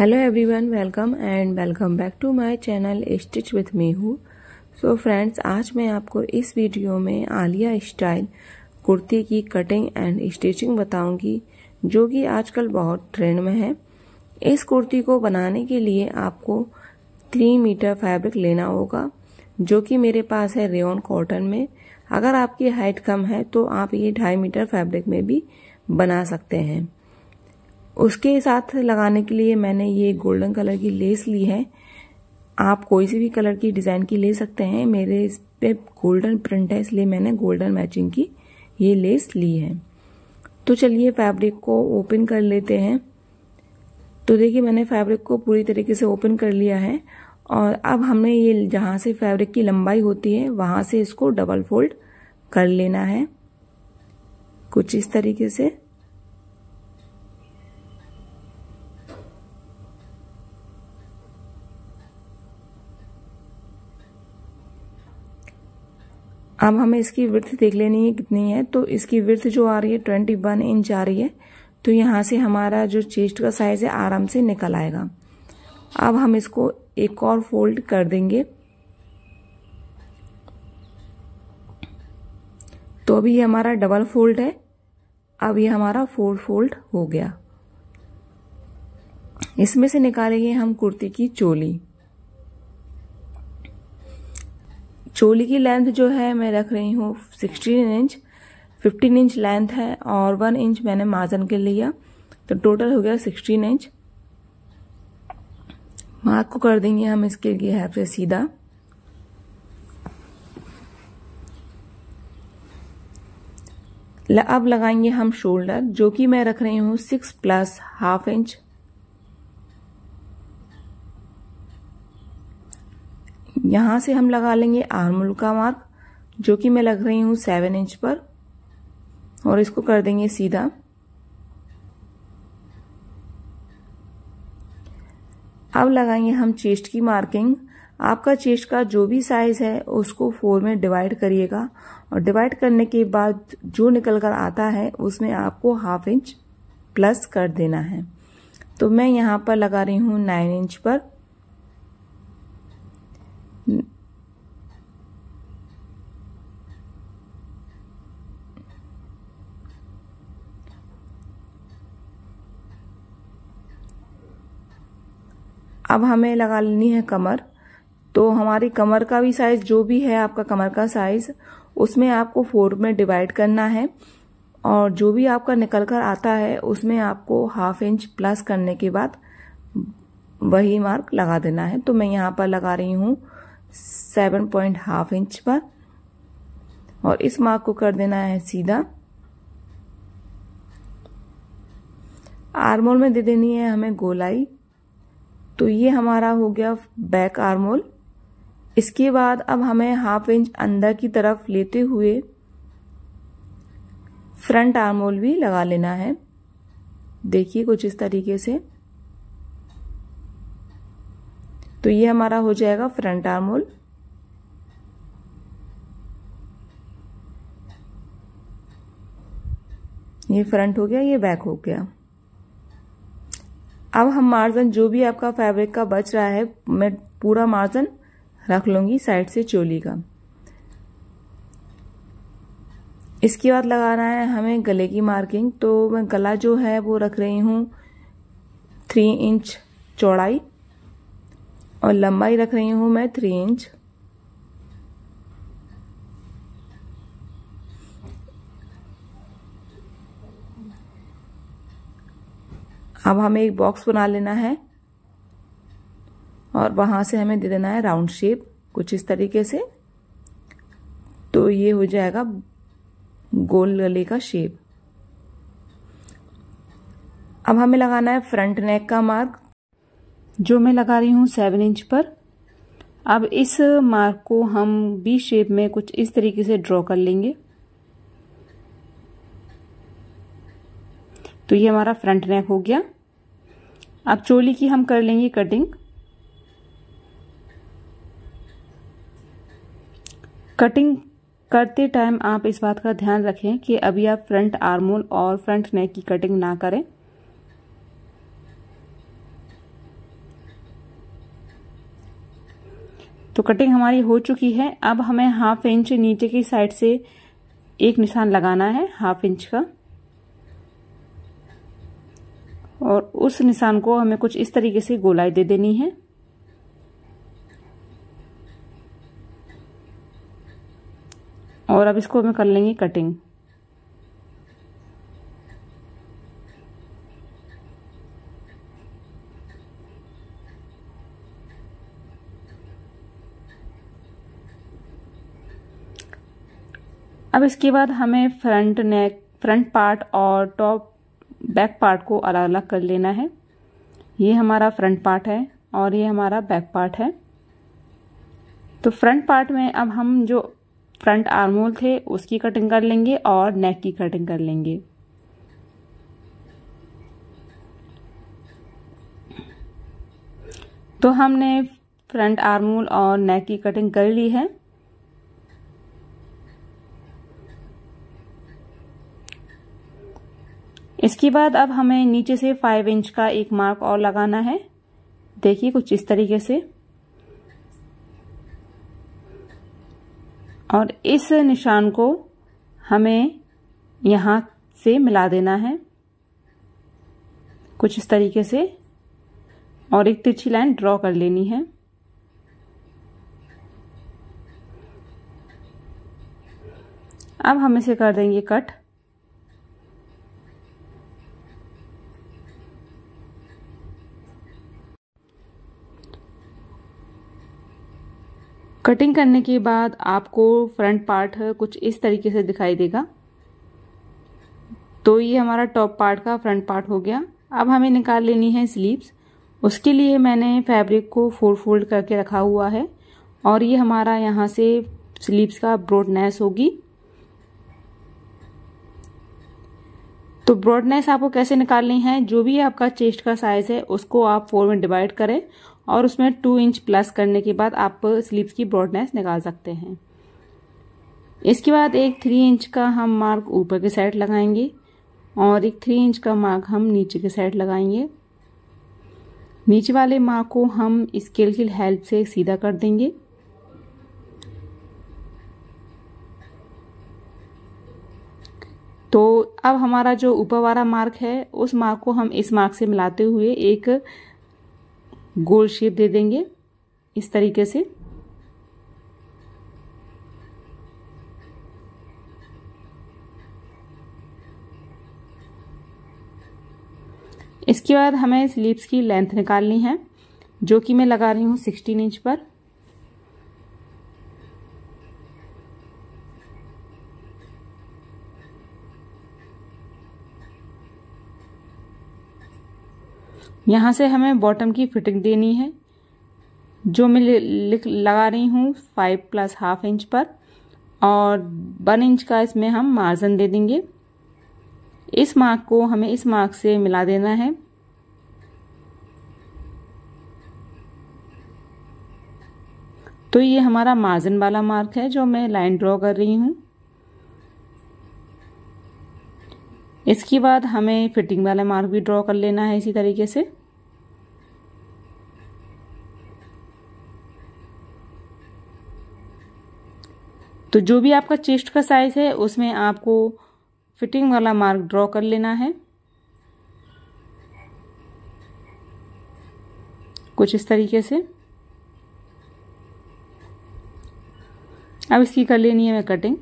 hello everyone welcome and welcome back to my channel stitch with me हूँ so friends आज मैं आपको इस वीडियो में आलिया स्टाइल कुर्ती की कटिंग एंड स्टिचिंग बताऊंगी जो कि आजकल बहुत ट्रेंड में है इस कुर्ती को बनाने के लिए आपको थ्री मीटर फैब्रिक लेना होगा जो कि मेरे पास है रेन कॉटन में अगर आपकी हाइट कम है तो आप ये ढाई मीटर फैब्रिक में भी बना सकते हैं उसके साथ लगाने के लिए मैंने ये गोल्डन कलर की लेस ली है आप कोई सी भी कलर की डिज़ाइन की ले सकते हैं मेरे इस पे गोल्डन प्रिंट है इसलिए मैंने गोल्डन मैचिंग की ये लेस ली है तो चलिए फैब्रिक को ओपन कर लेते हैं तो देखिए मैंने फैब्रिक को पूरी तरीके से ओपन कर लिया है और अब हमने ये जहाँ से फैब्रिक की लंबाई होती है वहाँ से इसको डबल फोल्ड कर लेना है कुछ इस तरीके से अब हमें इसकी विर्थ देख लेनी है कितनी है तो इसकी विर्थ जो आ रही है ट्वेंटी वन इंच आ रही है तो यहाँ से हमारा जो चेस्ट का साइज है आराम से निकल आएगा अब हम इसको एक और फोल्ड कर देंगे तो अभी ये हमारा डबल फोल्ड है अब ये हमारा फोर फोल्ड हो गया इसमें से निकालेंगे हम कुर्ती की चोली चोली की लेंथ जो है मैं रख रही हूँ sixteen inch fifteen inch length है और वन इंच मैंने मार्जन के लिया तो टोटल हो गया सिक्सटीन इंच मार्क को कर देंगे हम इसके लिए है से सीधा अब लगाएंगे हम शोल्डर जो कि मैं रख रही हूँ सिक्स प्लस हाफ इंच यहां से हम लगा लेंगे आर्मोल का मार्क जो कि मैं लग रही हूं सेवन इंच पर और इसको कर देंगे सीधा अब लगाएंगे हम चेस्ट की मार्किंग आपका चेस्ट का जो भी साइज है उसको फोर में डिवाइड करिएगा और डिवाइड करने के बाद जो निकल कर आता है उसमें आपको हाफ इंच प्लस कर देना है तो मैं यहां पर लगा रही हूं नाइन इंच पर अब हमें लगा लेनी है कमर तो हमारी कमर का भी साइज जो भी है आपका कमर का साइज उसमें आपको फोर में डिवाइड करना है और जो भी आपका निकल कर आता है उसमें आपको हाफ इंच प्लस करने के बाद वही मार्क लगा देना है तो मैं यहाँ पर लगा रही हूँ सेवन पॉइंट हाफ इंच पर और इस मार्क को कर देना है सीधा आर्मोल में दे देनी है हमें गोलाई तो ये हमारा हो गया बैक आर्मोल इसके बाद अब हमें हाफ इंच अंदर की तरफ लेते हुए फ्रंट आर्मोल भी लगा लेना है देखिए कुछ इस तरीके से तो ये हमारा हो जाएगा फ्रंट आर्म होल ये फ्रंट हो गया ये बैक हो गया अब हम मार्जन जो भी आपका फैब्रिक का बच रहा है मैं पूरा मार्जन रख लूंगी साइड से चोली का इसके बाद लगाना है हमें गले की मार्किंग तो मैं गला जो है वो रख रही हूँ थ्री इंच चौड़ाई और लंबाई रख रही हूँ मैं थ्री इंच अब हमें एक बॉक्स बना लेना है और वहां से हमें दे देना है राउंड शेप कुछ इस तरीके से तो ये हो जाएगा गोल गले का शेप अब हमें लगाना है फ्रंट नेक का मार्क जो मैं लगा रही हूँ सेवन इंच पर अब इस मार्क को हम बी शेप में कुछ इस तरीके से ड्रॉ कर लेंगे तो ये हमारा फ्रंट नेक हो गया अब चोली की हम कर लेंगे कटिंग कटिंग करते टाइम आप इस बात का ध्यान रखें कि अभी आप फ्रंट आर्मोल और फ्रंट नेक की कटिंग ना करें तो कटिंग हमारी हो चुकी है अब हमें हाफ इंच नीचे की साइड से एक निशान लगाना है हाफ इंच का और उस निशान को हमें कुछ इस तरीके से गोलाई दे देनी है और अब इसको हमें कर लेंगे कटिंग अब इसके बाद हमें फ्रंट नेक फ्रंट पार्ट और टॉप बैक पार्ट को अलग अलग कर लेना है ये हमारा फ्रंट पार्ट है और ये हमारा बैक पार्ट है तो फ्रंट पार्ट में अब हम जो फ्रंट आर्मोल थे उसकी कटिंग कर लेंगे और नेक की कटिंग कर लेंगे तो हमने फ्रंट आर्मोल और नेक की कटिंग कर ली है इसके बाद अब हमें नीचे से फाइव इंच का एक मार्क और लगाना है देखिए कुछ इस तरीके से और इस निशान को हमें यहाँ से मिला देना है कुछ इस तरीके से और एक तिरछी लाइन ड्रॉ कर लेनी है अब हम इसे कर देंगे कट कटिंग करने के बाद आपको फ्रंट पार्ट कुछ इस तरीके से दिखाई देगा तो ये हमारा टॉप पार्ट का फ्रंट पार्ट हो गया अब हमें निकाल लेनी है स्लीव्स उसके लिए मैंने फैब्रिक को फोर फोल्ड करके रखा हुआ है और ये हमारा यहाँ से स्लीव्स का ब्रॉडनेस होगी तो ब्रॉडनेस आपको कैसे निकालनी है जो भी आपका चेस्ट का साइज है उसको आप फोर में डिवाइड करें और उसमें टू इंच प्लस करने के बाद आप स्लीव्स की ब्रॉडनेस निकाल सकते हैं इसके बाद एक थ्री इंच का हम मार्क ऊपर के साइड लगाएंगे और एक थ्री इंच का मार्क हम नीचे के साइड लगाएंगे नीचे वाले मार्क को हम स्केल की हेल्प से सीधा कर देंगे तो अब हमारा जो ऊपर वाला मार्क है उस मार्क को हम इस मार्क से मिलाते हुए एक गोल शेप दे देंगे इस तरीके से इसके बाद हमें स्लीव्स की लेंथ निकालनी है जो कि मैं लगा रही हूँ सिक्सटीन इंच पर यहाँ से हमें बॉटम की फिटिंग देनी है जो मैं लिख लगा रही हूँ फाइव प्लस हाफ इंच पर और वन इंच का इसमें हम मार्जिन दे देंगे इस मार्क को हमें इस मार्क से मिला देना है तो ये हमारा मार्जिन वाला मार्क है जो मैं लाइन ड्रॉ कर रही हूँ इसके बाद हमें फिटिंग वाला मार्क भी ड्रॉ कर लेना है इसी तरीके से तो जो भी आपका चेस्ट का साइज है उसमें आपको फिटिंग वाला मार्क ड्रॉ कर लेना है कुछ इस तरीके से अब इसकी कर लेनी है मैं कटिंग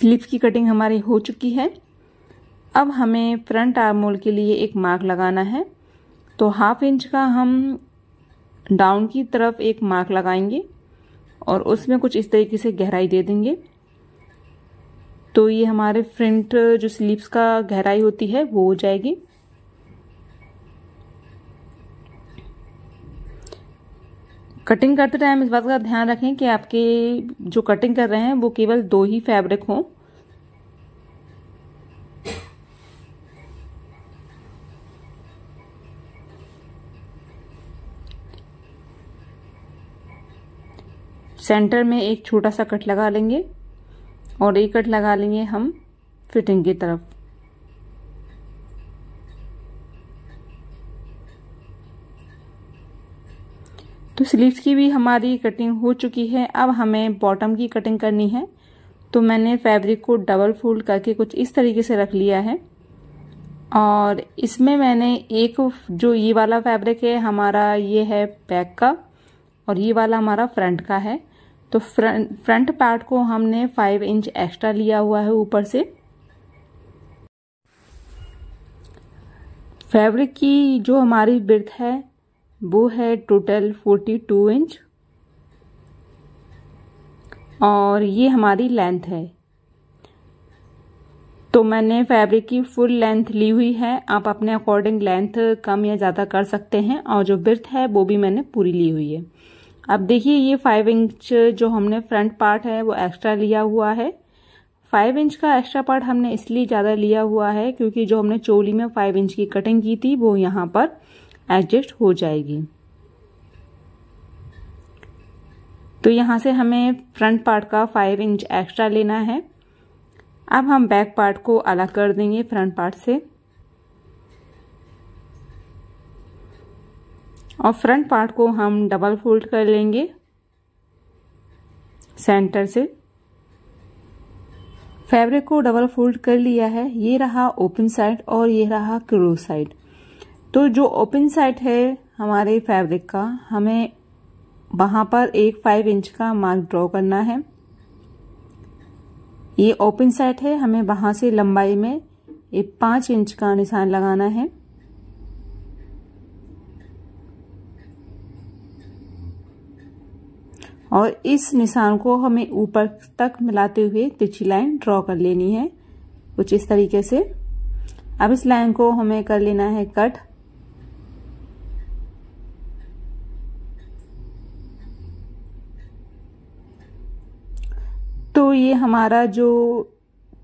स्लीव की कटिंग हमारी हो चुकी है अब हमें फ्रंट आर्म होल के लिए एक मार्क लगाना है तो हाफ इंच का हम डाउन की तरफ एक मार्क लगाएंगे और उसमें कुछ इस तरीके से गहराई दे देंगे तो ये हमारे फ्रंट जो स्लीव्स का गहराई होती है वो हो जाएगी कटिंग करते टाइम इस बात का ध्यान रखें कि आपके जो कटिंग कर रहे हैं वो केवल दो ही फैब्रिक हों सेंटर में एक छोटा सा कट लगा लेंगे और एक कट लगा लेंगे हम फिटिंग की तरफ तो स्लीव्स की भी हमारी कटिंग हो चुकी है अब हमें बॉटम की कटिंग करनी है तो मैंने फैब्रिक को डबल फोल्ड करके कुछ इस तरीके से रख लिया है और इसमें मैंने एक जो ये वाला फैब्रिक है हमारा ये है बैक का और ये वाला हमारा फ्रंट का है तो फ्रंट फ्रंट पार्ट को हमने फाइव इंच एक्स्ट्रा लिया हुआ है ऊपर से फैब्रिक की जो हमारी ब्रथ है वो है टोटल फोर्टी टू इंच और ये हमारी लेंथ है तो मैंने फैब्रिक की फुल लेंथ ली हुई है आप अपने अकॉर्डिंग लेंथ कम या ज़्यादा कर सकते हैं और जो ब्रथ है वो भी मैंने पूरी ली हुई है अब देखिए ये फाइव इंच जो हमने फ्रंट पार्ट है वो एक्स्ट्रा लिया हुआ है फाइव इंच का एक्स्ट्रा पार्ट हमने इसलिए ज़्यादा लिया हुआ है क्योंकि जो हमने चोली में फाइव इंच की कटिंग की थी वो यहाँ पर एडजस्ट हो जाएगी तो यहाँ से हमें फ्रंट पार्ट का फाइव इंच एक्स्ट्रा लेना है अब हम बैक पार्ट को अलग कर देंगे फ्रंट पार्ट से और फ्रंट पार्ट को हम डबल फोल्ड कर लेंगे सेंटर से फैब्रिक को डबल फोल्ड कर लिया है ये रहा ओपन साइड और ये रहा क्रो साइड तो जो ओपन साइड है हमारे फैब्रिक का हमें वहां पर एक फाइव इंच का मार्क ड्रॉ करना है ये ओपन साइड है हमें वहां से लंबाई में एक पांच इंच का निशान लगाना है और इस निशान को हमें ऊपर तक मिलाते हुए तिरछी लाइन ड्रॉ कर लेनी है कुछ इस तरीके से अब इस लाइन को हमें कर लेना है कट तो ये हमारा जो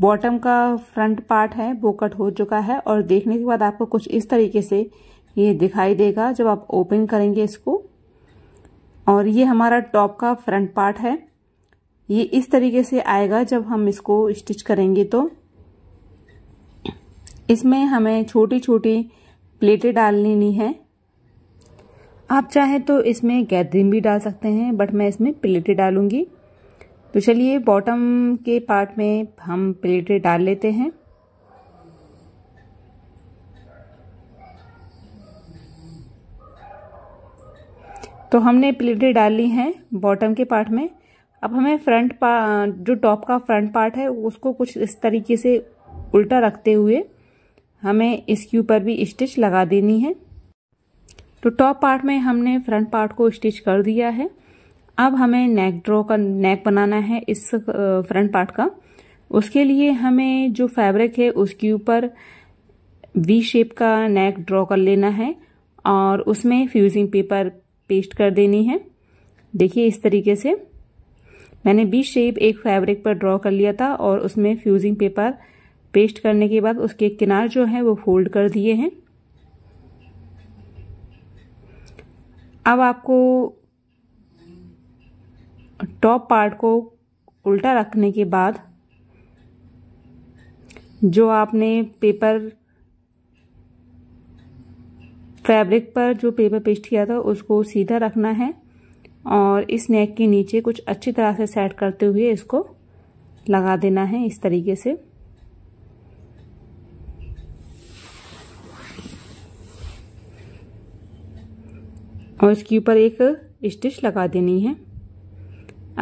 बॉटम का फ्रंट पार्ट है वो कट हो चुका है और देखने के बाद आपको कुछ इस तरीके से ये दिखाई देगा जब आप ओपन करेंगे इसको और ये हमारा टॉप का फ्रंट पार्ट है ये इस तरीके से आएगा जब हम इसको स्टिच करेंगे तो इसमें हमें छोटी छोटी प्लेटें डालनी नहीं है आप चाहें तो इसमें गैदरिंग भी डाल सकते हैं बट मैं इसमें प्लेटें डालूंगी तो चलिए बॉटम के पार्ट में हम प्लेटें डाल लेते हैं तो हमने प्लेटें डाल ली हैं बॉटम के पार्ट में अब हमें फ्रंट पा जो टॉप का फ्रंट पार्ट है उसको कुछ इस तरीके से उल्टा रखते हुए हमें इसके ऊपर भी स्टिच लगा देनी है तो टॉप पार्ट में हमने फ्रंट पार्ट को स्टिच कर दिया है अब हमें नेक ड्रॉ का नेक बनाना है इस फ्रंट पार्ट का उसके लिए हमें जो फैब्रिक है उसके ऊपर वी शेप का नेक ड्रॉ कर लेना है और उसमें फ्यूजिंग पेपर पेस्ट कर देनी है देखिए इस तरीके से मैंने बी शेप एक फैब्रिक पर ड्रॉ कर लिया था और उसमें फ्यूजिंग पेपर पेस्ट करने के बाद उसके किनार जो है वो फोल्ड कर दिए हैं अब आपको टॉप पार्ट को उल्टा रखने के बाद जो आपने पेपर फैब्रिक पर जो पेपर पेस्ट किया था उसको सीधा रखना है और इस नेक के नीचे कुछ अच्छी तरह से सेट करते हुए इसको लगा देना है इस तरीके से और इसके ऊपर एक स्टिच लगा देनी है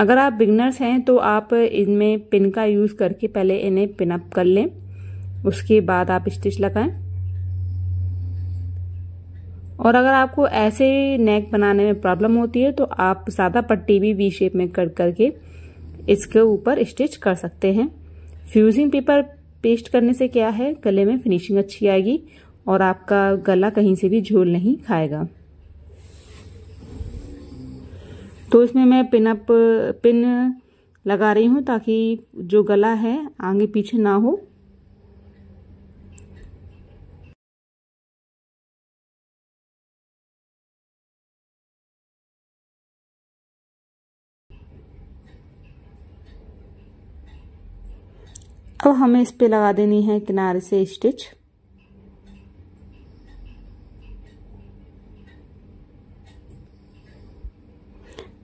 अगर आप बिगनर्स हैं तो आप इनमें पिन का यूज़ करके पहले इन्हें पिनअप कर लें उसके बाद आप स्टिच लगाएं और अगर आपको ऐसे नेक बनाने में प्रॉब्लम होती है तो आप सादा पट्टी भी वी शेप में कट करके इसके ऊपर स्टिच कर सकते हैं फ्यूजिंग पेपर पेस्ट करने से क्या है गले में फिनिशिंग अच्छी आएगी और आपका गला कहीं से भी झोल नहीं खाएगा तो इसमें मैं पिन अप पिन लगा रही हूँ ताकि जो गला है आगे पीछे ना हो अब तो हमें इस पे लगा देनी है किनारे से स्टिच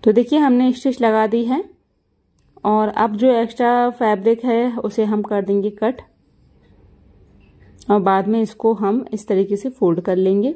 तो देखिए हमने स्टिच लगा दी है और अब जो एक्स्ट्रा फैब्रिक है उसे हम कर देंगे कट और बाद में इसको हम इस तरीके से फोल्ड कर लेंगे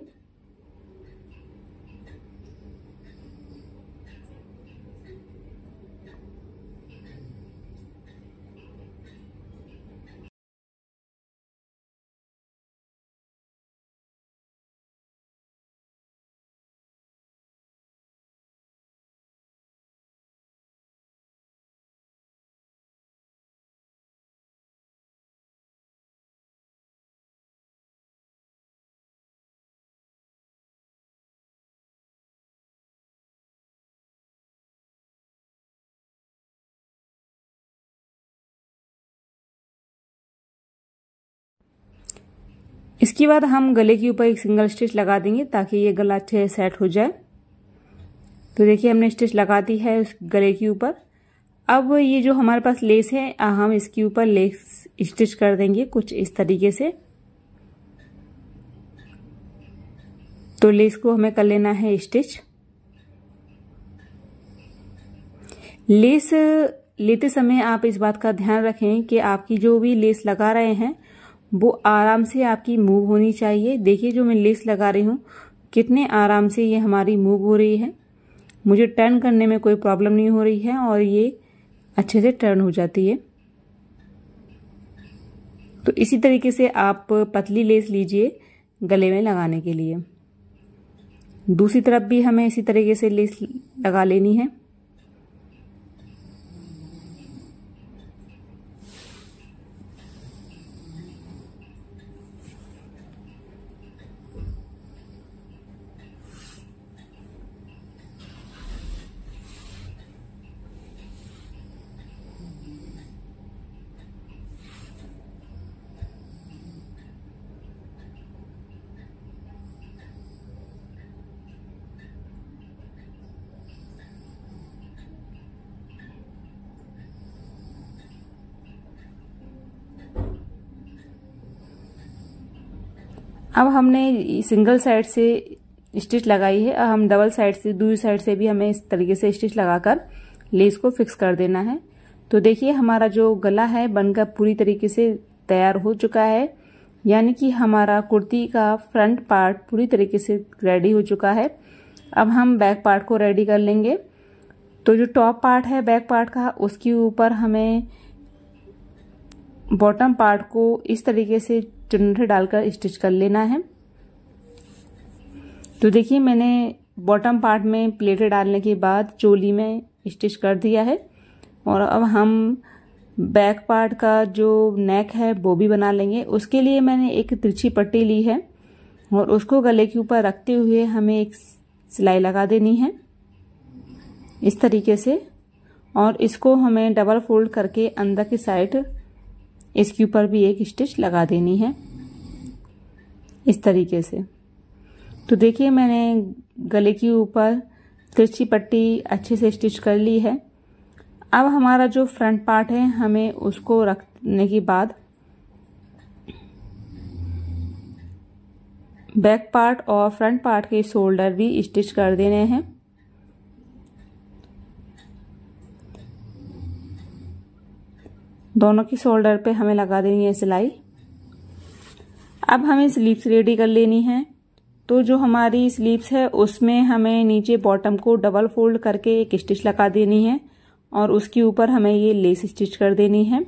इसके बाद हम गले के ऊपर एक सिंगल स्टिच लगा देंगे ताकि ये गला अच्छे से सेट हो जाए तो देखिए हमने स्टिच लगा दी है उस गले के ऊपर अब ये जो हमारे पास लेस है हम इसके ऊपर लेस स्टिच कर देंगे कुछ इस तरीके से तो लेस को हमें कर लेना है स्टिच लेस लेते समय आप इस बात का ध्यान रखें कि आपकी जो भी लेस लगा रहे हैं वो आराम से आपकी मूव होनी चाहिए देखिए जो मैं लेस लगा रही हूँ कितने आराम से ये हमारी मूव हो रही है मुझे टर्न करने में कोई प्रॉब्लम नहीं हो रही है और ये अच्छे से टर्न हो जाती है तो इसी तरीके से आप पतली लेस लीजिए गले में लगाने के लिए दूसरी तरफ भी हमें इसी तरीके से लेस लगा लेनी है अब हमने सिंगल साइड से स्टिच लगाई है अब हम डबल साइड से दूसरी साइड से भी हमें इस तरीके से स्टिच लगाकर लेस को फिक्स कर देना है तो देखिए हमारा जो गला है बनकर पूरी तरीके से तैयार हो चुका है यानी कि हमारा कुर्ती का फ्रंट पार्ट पूरी तरीके से रेडी हो चुका है अब हम बैक पार्ट को रेडी कर लेंगे तो जो टॉप पार्ट है बैक पार्ट का उसके ऊपर हमें बॉटम पार्ट को इस तरीके से चुनर डालकर स्टिच कर लेना है तो देखिए मैंने बॉटम पार्ट में प्लेटें डालने के बाद चोली में स्टिच कर दिया है और अब हम बैक पार्ट का जो नेक है वो भी बना लेंगे उसके लिए मैंने एक तिरछी पट्टी ली है और उसको गले के ऊपर रखते हुए हमें एक सिलाई लगा देनी है इस तरीके से और इसको हमें डबल फोल्ड करके अंदर की साइड इसके ऊपर भी एक स्टिच लगा देनी है इस तरीके से तो देखिए मैंने गले के ऊपर तिरछी पट्टी अच्छे से स्टिच कर ली है अब हमारा जो फ्रंट पार्ट है हमें उसको रखने के बाद बैक पार्ट और फ्रंट पार्ट के शोल्डर भी स्टिच कर देने हैं दोनों की शोल्डर पे हमें लगा देनी है सिलाई अब हमें स्लीव्स रेडी कर लेनी है तो जो हमारी स्लीव्स है उसमें हमें नीचे बॉटम को डबल फोल्ड करके एक स्टिच लगा देनी है और उसके ऊपर हमें ये लेस स्टिच कर देनी है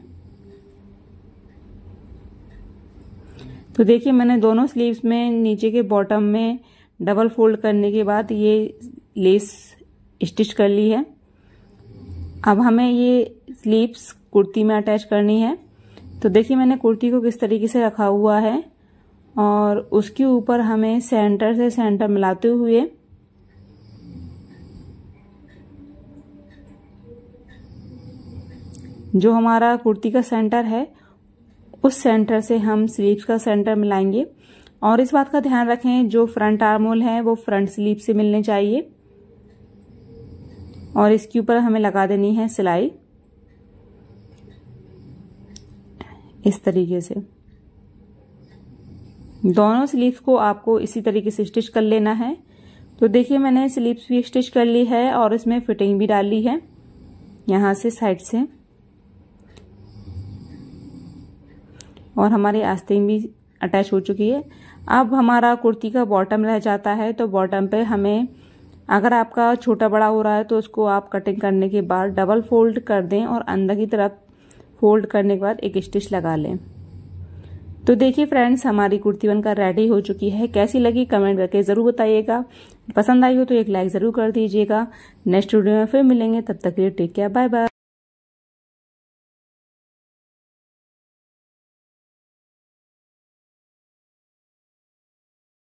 तो देखिए मैंने दोनों स्लीव्स में नीचे के बॉटम में डबल फोल्ड करने के बाद ये लेस स्टिच कर ली है अब हमें ये स्लीव्स कुर्ती में अटैच करनी है तो देखिए मैंने कुर्ती को किस तरीके से रखा हुआ है और उसके ऊपर हमें सेंटर से सेंटर मिलाते हुए जो हमारा कुर्ती का सेंटर है उस सेंटर से हम स्लीव्स का सेंटर मिलाएंगे और इस बात का ध्यान रखें जो फ्रंट आर्मोल है वो फ्रंट स्लीव से मिलने चाहिए और इसके ऊपर हमें लगा देनी है सिलाई इस तरीके से दोनों स्लीव्स को आपको इसी तरीके से स्टिच कर लेना है तो देखिए मैंने स्लीव्स भी स्टिच कर ली है और इसमें फिटिंग भी डाल ली है यहाँ से साइड से और हमारी आस्तीन भी अटैच हो चुकी है अब हमारा कुर्ती का बॉटम रह जाता है तो बॉटम पे हमें अगर आपका छोटा बड़ा हो रहा है तो उसको आप कटिंग करने के बाद डबल फोल्ड कर दें और अंदर की तरफ फोल्ड करने के बाद एक स्टिच लगा लें तो देखिए फ्रेंड्स हमारी कुर्ती बनकर रेडी हो चुकी है कैसी लगी कमेंट करके ज़रूर बताइएगा पसंद आई हो तो एक लाइक ज़रूर कर दीजिएगा नेक्स्ट वीडियो में फिर मिलेंगे तब तक के लिए टेक केयर बाय बाय